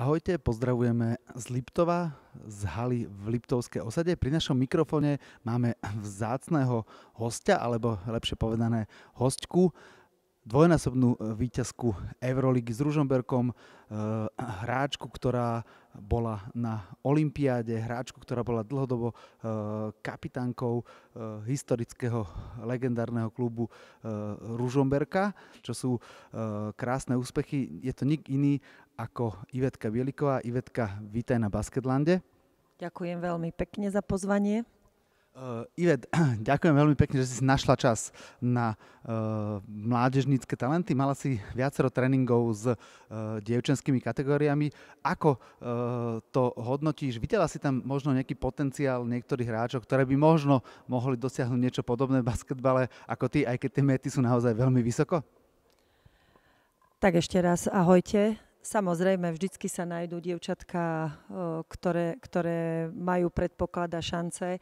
Ahojte, pozdravujeme z Liptova, z haly v Liptovskej osade. Pri našom mikrofóne máme vzácného hostia, alebo lepšie povedané hostku, dvojnásobnú e, výťazku Euroligy s Ružomberkom, e, hráčku, ktorá bola na Olympiáde, hráčku, ktorá bola dlhodobo e, kapitánkou historického legendárneho klubu Ružomberka, čo sú krásne úspechy. Je to nik iný ako Ivetka Bieliková. Ivetka, vítaj na Basketlande. Ďakujem veľmi pekne za pozvanie. Uh, Ivet, ďakujem veľmi pekne, že si našla čas na uh, mládežnícke talenty. Mala si viacero tréningov s uh, dievčenskými kategóriami. Ako uh, to hodnotíš? Videla si tam možno nejaký potenciál niektorých hráčov, ktoré by možno mohli dosiahnuť niečo podobné v basketbale ako ty, aj keď tie mety sú naozaj veľmi vysoko? Tak ešte raz ahojte. Samozrejme, vždycky sa nájdú dievčatka, uh, ktoré, ktoré majú predpoklad a šance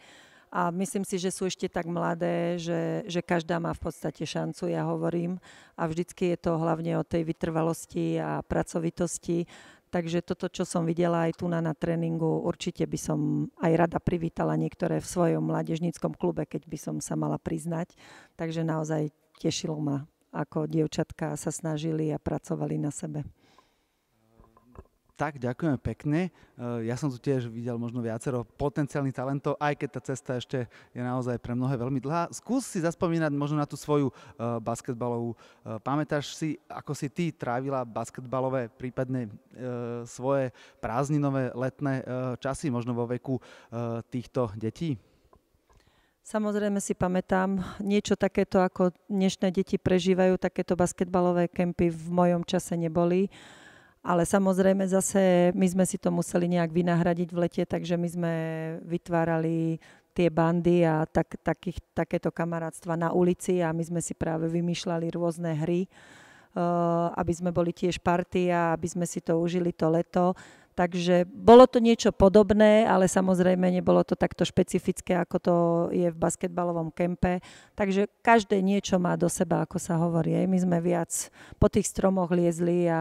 a myslím si, že sú ešte tak mladé, že, že každá má v podstate šancu, ja hovorím. A vždycky je to hlavne o tej vytrvalosti a pracovitosti. Takže toto, čo som videla aj tu na, na tréningu, určite by som aj rada privítala niektoré v svojom mládežníckom klube, keď by som sa mala priznať. Takže naozaj tešilo ma, ako dievčatka sa snažili a pracovali na sebe. Tak, ďakujem pekne. Eh, ja som tu tiež videl možno viacero potenciálnych talentov, aj keď tá cesta ešte je naozaj pre mnohé veľmi dlhá. Skús si zaspomínať možno na tú svoju eh, basketbalovú. Eh, pamätáš si, ako si ty trávila basketbalové, prípadne svoje prázdninové letné časy, možno vo veku týchto detí? Samozrejme si pamätám niečo takéto, ako dnešné deti prežívajú, takéto basketbalové kempy v mojom čase neboli. Uh, ale samozrejme zase my sme si to museli nejak vynahradiť v lete, takže my sme vytvárali tie bandy a tak, takých, takéto kamarátstva na ulici a my sme si práve vymýšľali rôzne hry, uh, aby sme boli tiež party a aby sme si to užili to leto. Takže bolo to niečo podobné, ale samozrejme nebolo to takto špecifické, ako to je v basketbalovom kempe. Takže každé niečo má do seba, ako sa hovorí. My sme viac po tých stromoch liezli a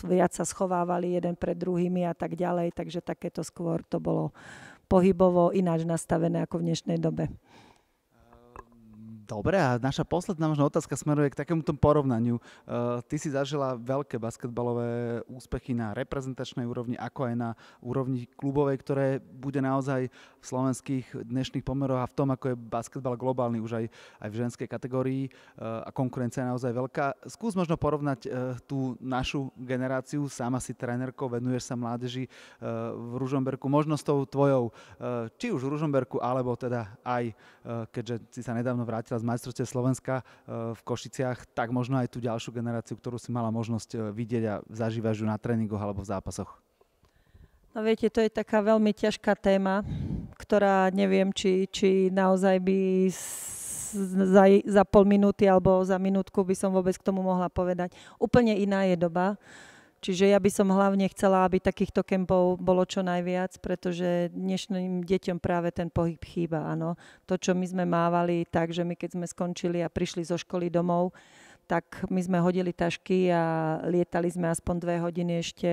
viac sa schovávali jeden pred druhými a tak ďalej. Takže takéto skôr to bolo pohybovo ináč nastavené ako v dnešnej dobe. Dobre, a naša posledná možná otázka smeruje k takémuto porovnaniu. Uh, ty si zažila veľké basketbalové úspechy na reprezentačnej úrovni, ako aj na úrovni klubovej, ktoré bude naozaj v slovenských dnešných pomeroch a v tom, ako je basketbal globálny už aj, aj v ženskej kategórii uh, a konkurencia je naozaj veľká. Skús možno porovnať uh, tú našu generáciu, sama si trénerkou, venuješ sa mládeži v Ružomberku, možno s tou tvojou, či už v Ružomberku, alebo teda aj, keďže si sa nedávno vrátila z majstrovstie Slovenska e, v Košiciach, tak možno aj tú ďalšiu generáciu, ktorú si mala možnosť e, vidieť a zažívať ju na tréningoch alebo v zápasoch? No viete, to je taká veľmi ťažká téma, ktorá neviem, či, či naozaj by za, za pol minúty alebo za minútku by som vôbec k tomu mohla povedať. Úplne iná je doba. Čiže ja by som hlavne chcela, aby takýchto kempov bolo čo najviac, pretože dnešným deťom práve ten pohyb chýba. Áno. To, čo my sme mávali tak, že my keď sme skončili a prišli zo školy domov, tak my sme hodili tašky a lietali sme aspoň dve hodiny ešte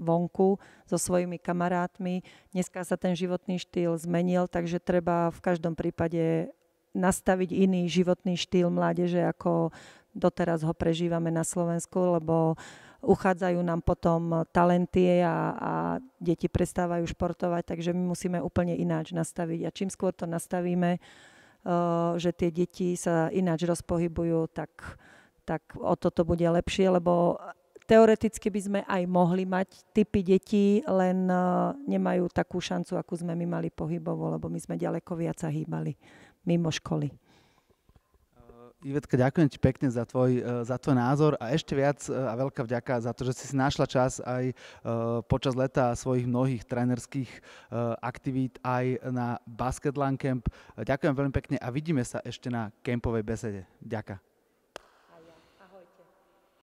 vonku so svojimi kamarátmi. Dneska sa ten životný štýl zmenil, takže treba v každom prípade nastaviť iný životný štýl mládeže, ako doteraz ho prežívame na Slovensku, lebo uh, uchádzajú nám potom talenty a, a deti prestávajú športovať, takže my musíme úplne ináč nastaviť. A čím skôr to nastavíme, eh, že tie deti sa ináč rozpohybujú, tak, tak o toto bude lepšie, lebo teoreticky by sme aj mohli mať typy detí, len eh, nemajú takú šancu, akú sme my mali pohybovo, lebo my sme ďaleko viac sa hýbali mimo školy. Ivetka, ďakujem ti pekne za tvoj, e, za tvoj názor a ešte viac e, a veľká vďaka za to, že si si našla čas aj e, počas leta svojich mnohých trénerských aktivít aj na Basketland Camp. Ďakujem veľmi pekne a vidíme sa ešte na kempovej besede. Ďakujem.